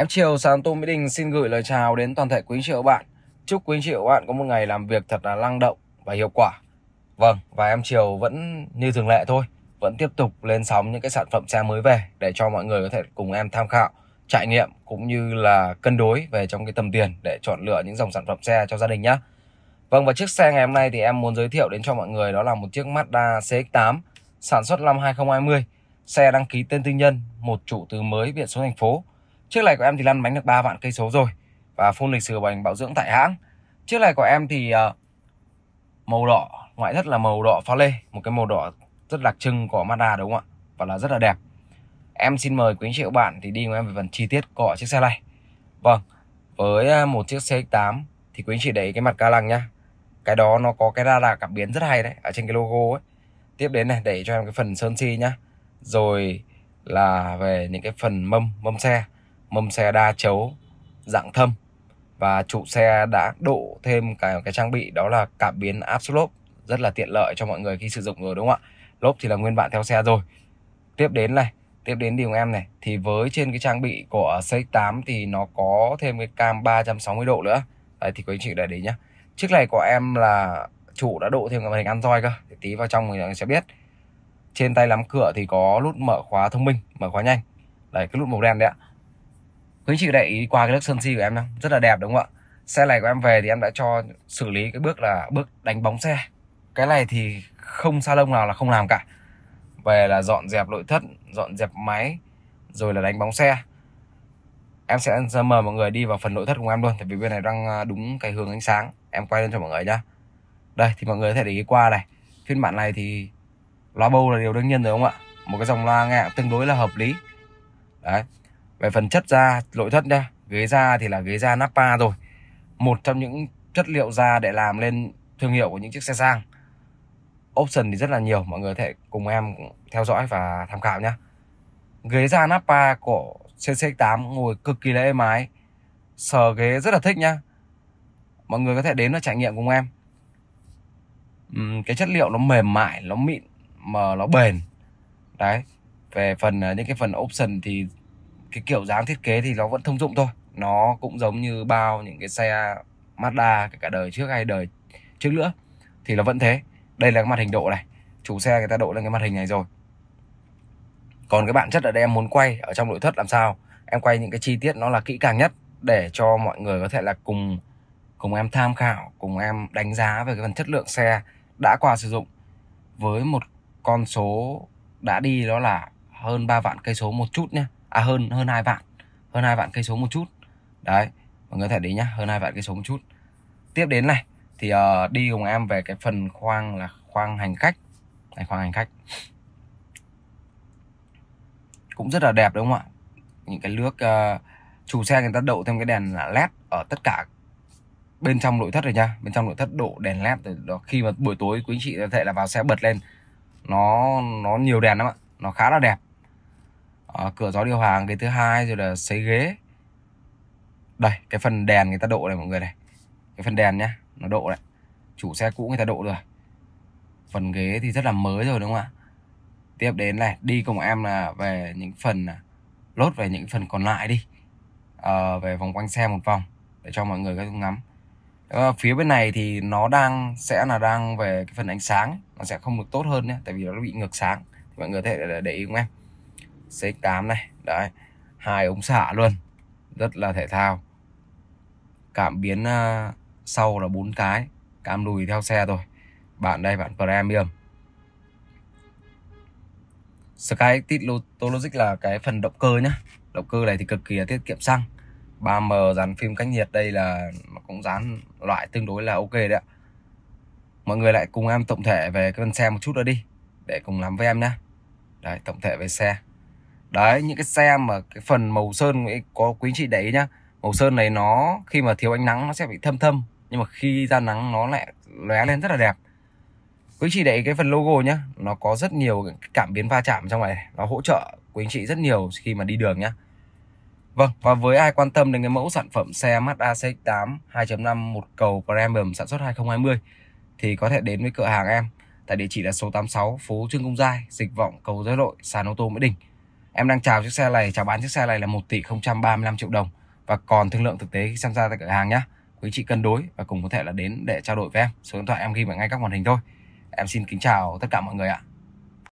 Em chiều sáng, Tu Mỹ Đình xin gửi lời chào đến toàn thể quý anh chị và bạn. Chúc quý anh chị và bạn có một ngày làm việc thật là năng động và hiệu quả. Vâng, và em chiều vẫn như thường lệ thôi, vẫn tiếp tục lên sóng những cái sản phẩm xe mới về để cho mọi người có thể cùng em tham khảo, trải nghiệm cũng như là cân đối về trong cái tầm tiền để chọn lựa những dòng sản phẩm xe cho gia đình nhé. Vâng và chiếc xe ngày hôm nay thì em muốn giới thiệu đến cho mọi người đó là một chiếc Mazda CX-8 sản xuất năm 2020. Xe đăng ký tên tư nhân, một chủ từ mới biển số thành phố Chiếc này của em thì lăn bánh được 3 vạn cây số rồi và phun lịch sử bằng bảo dưỡng tại hãng. Chiếc này của em thì uh, màu đỏ, ngoại thất là màu đỏ pha lê, một cái màu đỏ rất đặc trưng của Mazda đúng không ạ? Và là rất là đẹp. Em xin mời quý anh chị các bạn thì đi cùng em về phần chi tiết của chiếc xe này. Vâng, với ờ, một chiếc CX-8 thì quý anh chị để ý cái mặt ca lăng nhá. Cái đó nó có cái radar cảm biến rất hay đấy ở trên cái logo ấy. Tiếp đến này để cho em cái phần sơn xi si nhá. Rồi là về những cái phần mâm mâm xe mâm xe đa chấu dạng thâm và trụ xe đã độ thêm cái cái trang bị đó là cảm biến áp suất lốp rất là tiện lợi cho mọi người khi sử dụng rồi đúng không ạ lốp thì là nguyên bản theo xe rồi tiếp đến này tiếp đến điều em này thì với trên cái trang bị của CX8 thì nó có thêm cái cam 360 độ nữa đấy thì quý anh chị để ý nhá chiếc này của em là chủ đã độ thêm cái màn hình Android cơ thì tí vào trong mình sẽ biết trên tay lắm cửa thì có nút mở khóa thông minh mở khóa nhanh đấy cái nút màu đen đấy ạ quý chị đậy qua cái lớp sơn si của em không rất là đẹp đúng không ạ xe này của em về thì em đã cho xử lý cái bước là bước đánh bóng xe cái này thì không salon nào là không làm cả về là dọn dẹp nội thất dọn dẹp máy rồi là đánh bóng xe em sẽ mời mọi người đi vào phần nội thất của em luôn tại vì bên này đang à, đúng cái hướng ánh sáng em quay lên cho mọi người nhá đây thì mọi người có thể để ý qua này phiên bản này thì loa bâu là điều đương nhiên rồi không ạ một cái dòng loa nghe tương đối là hợp lý đấy về phần chất da nội thất nhá ghế da thì là ghế da nappa rồi một trong những chất liệu da để làm lên thương hiệu của những chiếc xe sang option thì rất là nhiều mọi người có thể cùng em theo dõi và tham khảo nhá ghế da nappa của CC8 ngồi cực kỳ là êm ái sờ ghế rất là thích nhá mọi người có thể đến và trải nghiệm cùng em cái chất liệu nó mềm mại nó mịn mà nó bền đấy về phần ờ, những cái phần option thì cái kiểu dáng thiết kế thì nó vẫn thông dụng thôi nó cũng giống như bao những cái xe Mazda cả đời trước hay đời trước nữa thì nó vẫn thế đây là cái mặt hình độ này chủ xe người ta độ lên cái mặt hình này rồi còn cái bản chất ở đây em muốn quay ở trong nội thất làm sao em quay những cái chi tiết nó là kỹ càng nhất để cho mọi người có thể là cùng cùng em tham khảo cùng em đánh giá về cái phần chất lượng xe đã qua sử dụng với một con số đã đi đó là hơn 3 vạn cây số một chút nhé à hơn hơn hai vạn hơn hai vạn cây số một chút đấy mọi người có thể đấy nhá hơn hai vạn cây số một chút tiếp đến này thì uh, đi cùng em về cái phần khoang là khoang hành khách này khoang hành khách cũng rất là đẹp đúng không ạ những cái nước uh, chủ xe người ta đậu thêm cái đèn là led ở tất cả bên trong nội thất rồi nha bên trong nội thất độ đèn led rồi đó khi mà buổi tối quý anh chị có thể là vào xe bật lên nó nó nhiều đèn lắm ạ nó khá là đẹp à, cửa gió điều hòa cái thứ hai rồi là sấy ghế đây cái phần đèn người ta độ này mọi người này cái phần đèn nhá nó độ này chủ xe cũ người ta độ rồi phần ghế thì rất là mới rồi đúng không ạ tiếp đến này đi cùng em là về những phần à, lốt về những phần còn lại đi à, về vòng quanh xe một vòng để cho mọi người có ngắm à, phía bên này thì nó đang sẽ là đang về cái phần ánh sáng nó sẽ không được tốt hơn nhé tại vì nó bị ngược sáng mọi người có thể để, để ý không em C8 này đấy hai ống xả luôn rất là thể thao cảm biến uh, sau là bốn cái cam lùi theo xe thôi bạn đây bạn premium Sky Active Logic là cái phần động cơ nhá động cơ này thì cực kỳ là tiết kiệm xăng 3M dán phim cách nhiệt đây là cũng dán loại tương đối là ok đấy ạ mọi người lại cùng em tổng thể về cái con xe một chút nữa đi để cùng làm với em nhé đấy tổng thể về xe đấy những cái xe mà cái phần màu sơn ấy, có quý chị đấy nhá màu sơn này nó khi mà thiếu ánh nắng nó sẽ bị thâm thâm nhưng mà khi ra nắng nó lại lóe lên rất là đẹp quý anh chị để cái phần logo nhá nó có rất nhiều cảm biến va chạm trong này nó hỗ trợ quý anh chị rất nhiều khi mà đi đường nhá vâng và với ai quan tâm đến cái mẫu sản phẩm xe Mazda CX-8 2.5 một cầu Premium sản xuất 2020 thì có thể đến với cửa hàng em tại địa chỉ là số 86 phố Trương Công Giai, Dịch Vọng, cầu Giới Lội, sàn ô tô Mỹ Đình. Em đang chào chiếc xe này, chào bán chiếc xe này là 1 tỷ 035 triệu đồng và còn thương lượng thực tế khi tham gia tại cửa hàng nhé. Quý chị cân đối và cùng có thể là đến để trao đổi với em. Số điện thoại em ghi vào ngay các màn hình thôi. Em xin kính chào tất cả mọi người ạ.